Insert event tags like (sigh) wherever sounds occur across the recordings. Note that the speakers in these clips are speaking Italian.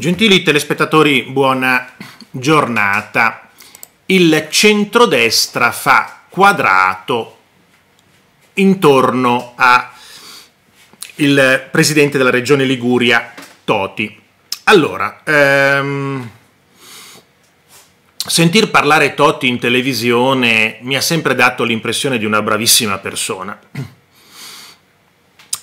Gentili telespettatori, buona giornata. Il centrodestra fa quadrato intorno al presidente della regione Liguria, Toti. Allora, ehm, sentir parlare Toti in televisione mi ha sempre dato l'impressione di una bravissima persona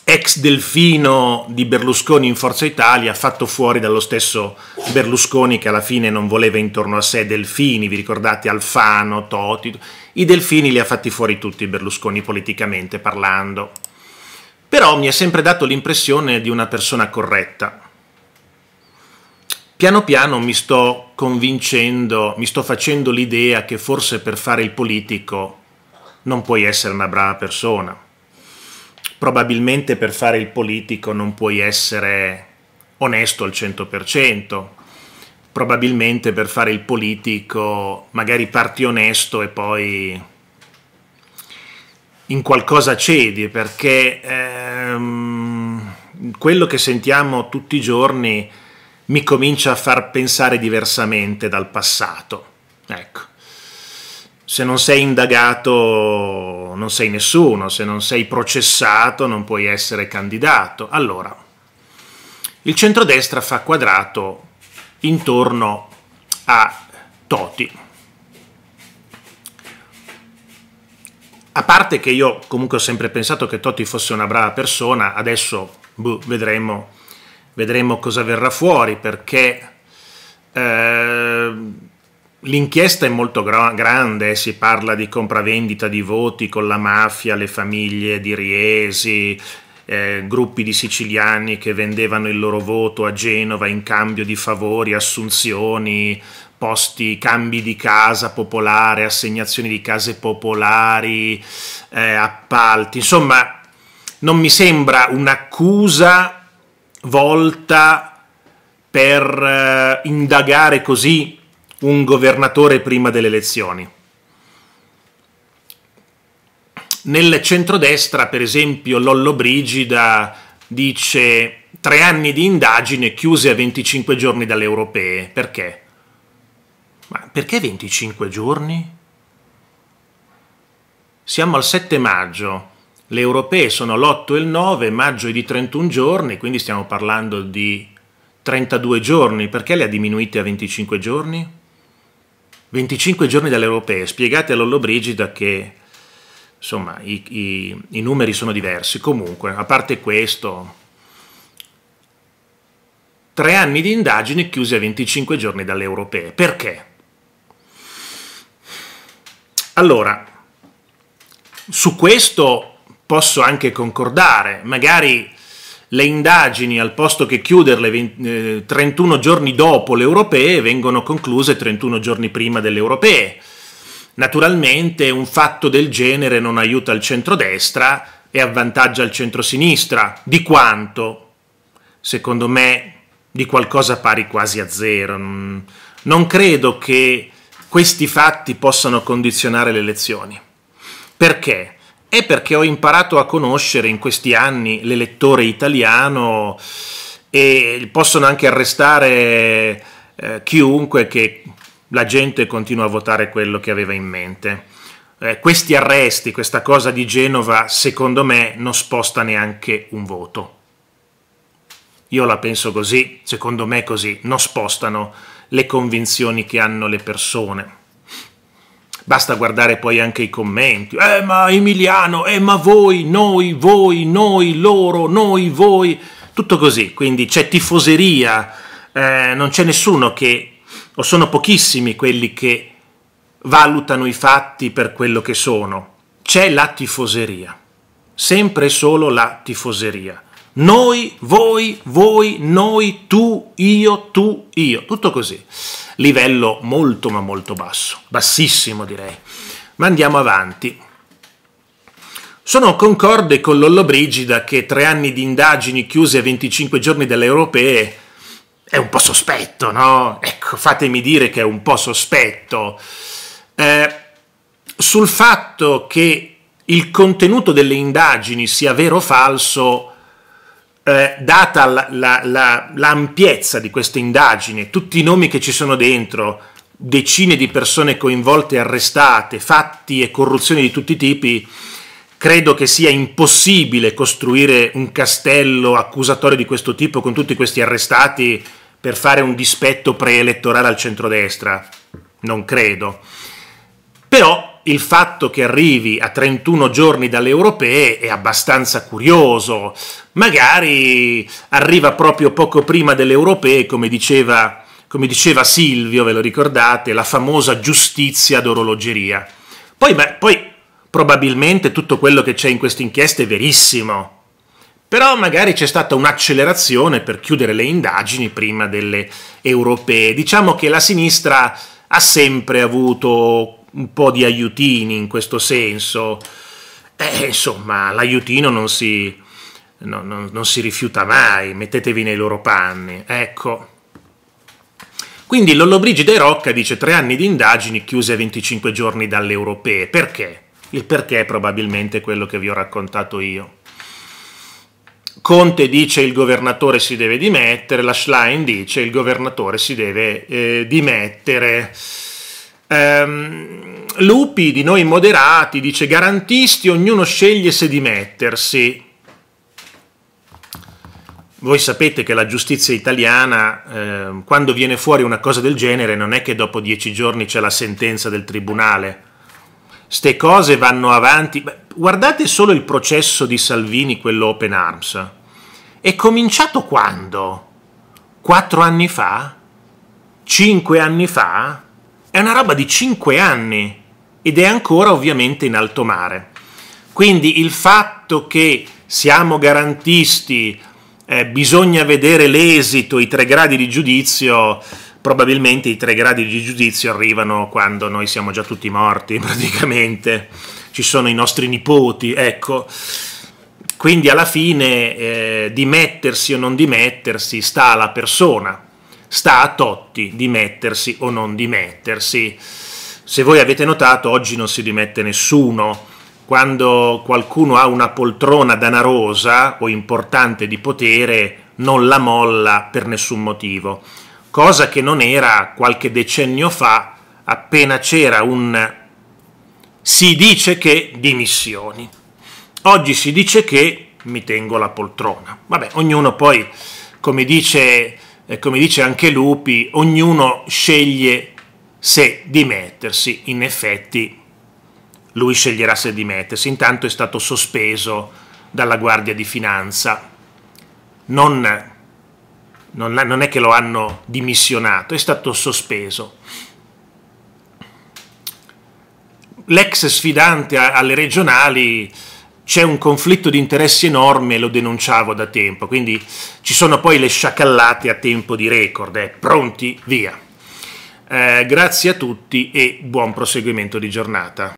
ex delfino di Berlusconi in Forza Italia, fatto fuori dallo stesso Berlusconi che alla fine non voleva intorno a sé delfini, vi ricordate Alfano, Toti, i delfini li ha fatti fuori tutti Berlusconi politicamente parlando. Però mi ha sempre dato l'impressione di una persona corretta. Piano piano mi sto convincendo, mi sto facendo l'idea che forse per fare il politico non puoi essere una brava persona probabilmente per fare il politico non puoi essere onesto al 100%, probabilmente per fare il politico magari parti onesto e poi in qualcosa cedi, perché ehm, quello che sentiamo tutti i giorni mi comincia a far pensare diversamente dal passato. Ecco se non sei indagato non sei nessuno, se non sei processato non puoi essere candidato. Allora, il centrodestra fa quadrato intorno a Toti. A parte che io comunque ho sempre pensato che Toti fosse una brava persona, adesso boh, vedremo, vedremo, cosa verrà fuori perché... Eh, L'inchiesta è molto gro- grande, si parla di compravendita di voti con la mafia, le famiglie di Riesi, eh, gruppi di siciliani che vendevano il loro voto a Genova in cambio di favori, assunzioni, posti, cambi di casa popolare, assegnazioni di case popolari, eh, appalti. Insomma, non mi sembra un'accusa volta per eh, indagare così un governatore prima delle elezioni. Nel centrodestra, per esempio, Lollo Brigida dice tre anni di indagine chiuse a 25 giorni dalle europee. Perché? Ma perché 25 giorni? Siamo al 7 maggio, le europee sono l'8 e il 9, maggio è di 31 giorni, quindi stiamo parlando di 32 giorni. Perché le ha diminuite a 25 giorni? 25 giorni dalle europee, spiegate a Lollobrigida che insomma i, i, i numeri sono diversi. Comunque, a parte questo, tre anni di indagini chiusi a 25 giorni dalle europee. Perché? Allora, su questo posso anche concordare, magari le indagini, al posto che chiuderle 20, eh, 31 giorni dopo le europee, vengono concluse 31 giorni prima delle europee. Naturalmente un fatto del genere non aiuta il centrodestra e avvantaggia il centrosinistra. Di quanto? Secondo me di qualcosa pari quasi a zero. Mm, non credo che questi fatti possano condizionare le elezioni. Perché? è perché ho imparato a conoscere in questi anni l'elettore italiano e possono anche arrestare eh, chiunque che la gente continua a votare quello che aveva in mente. Eh, questi arresti, questa cosa di Genova, secondo me non sposta neanche un voto. Io la penso così, secondo me così, non spostano le convinzioni che hanno le persone. Basta guardare poi anche i commenti. Eh ma Emiliano, eh ma voi, noi, voi, noi, loro, noi, voi. Tutto così, quindi c'è tifoseria, eh, non c'è nessuno che, o sono pochissimi quelli che valutano i fatti per quello che sono. C'è la tifoseria, sempre e solo la tifoseria. Noi, voi, voi, noi, tu, io, tu, io. Tutto così. Livello molto ma molto basso. Bassissimo direi. Ma andiamo avanti. Sono concorde con Lollo Brigida che tre anni di indagini chiuse a 25 giorni dalle europee è un po' sospetto, no? Ecco, fatemi dire che è un po' sospetto. Eh, sul fatto che il contenuto delle indagini sia vero o falso eh, data la, la, la, l'ampiezza di questa indagine, tutti i nomi che ci sono dentro, decine di persone coinvolte, arrestate, fatti e corruzioni di tutti i tipi, credo che sia impossibile costruire un castello accusatorio di questo tipo con tutti questi arrestati per fare un dispetto preelettorale al centrodestra. Non credo. Però il fatto che arrivi a 31 giorni dalle europee è abbastanza curioso. Magari arriva proprio poco prima delle europee, come diceva, come diceva Silvio, ve lo ricordate, la famosa giustizia d'orologeria. Poi, beh, poi probabilmente tutto quello che c'è in questa inchiesta è verissimo, però magari c'è stata un'accelerazione per chiudere le indagini prima delle europee. Diciamo che la sinistra ha sempre avuto un po' di aiutini in questo senso. Eh, insomma, l'aiutino non si, no, no, non si rifiuta mai, mettetevi nei loro panni. Ecco. Quindi Lollobrigida e Rocca dice tre anni di indagini chiuse a 25 giorni dalle europee. Perché? Il perché è probabilmente quello che vi ho raccontato io. Conte dice il governatore si deve dimettere, la Schlein dice il governatore si deve eh, dimettere. Ehm, Lupi di noi moderati dice garantisti, ognuno sceglie se dimettersi. Voi sapete che la giustizia italiana, eh, quando viene fuori una cosa del genere, non è che dopo dieci giorni c'è la sentenza del tribunale. Ste cose vanno avanti. Beh, guardate solo il processo di Salvini, quello Open Arms. È cominciato quando? Quattro anni fa? Cinque anni fa? è una roba di 5 anni ed è ancora ovviamente in alto mare. Quindi il fatto che siamo garantisti, eh, bisogna vedere l'esito, i tre gradi di giudizio, probabilmente i tre gradi di giudizio arrivano quando noi siamo già tutti morti (laughs) praticamente, ci sono i nostri nipoti, ecco. Quindi alla fine eh, dimettersi o non dimettersi sta alla persona, sta a Totti dimettersi o non dimettersi. Se voi avete notato, oggi non si dimette nessuno. Quando qualcuno ha una poltrona danarosa o importante di potere, non la molla per nessun motivo, cosa che non era qualche decennio fa, appena c'era un si dice che dimissioni. Oggi si dice che mi tengo la poltrona. Vabbè, ognuno poi, come dice eh, come dice anche Lupi, ognuno sceglie se dimettersi, in effetti lui sceglierà se dimettersi, intanto è stato sospeso dalla Guardia di Finanza, non, non, non è che lo hanno dimissionato, è stato sospeso. L'ex sfidante alle regionali c'è un conflitto di interessi enorme, lo denunciavo da tempo, quindi ci sono poi le sciacallate a tempo di record, eh, pronti, via. Eh, grazie a tutti e buon proseguimento di giornata.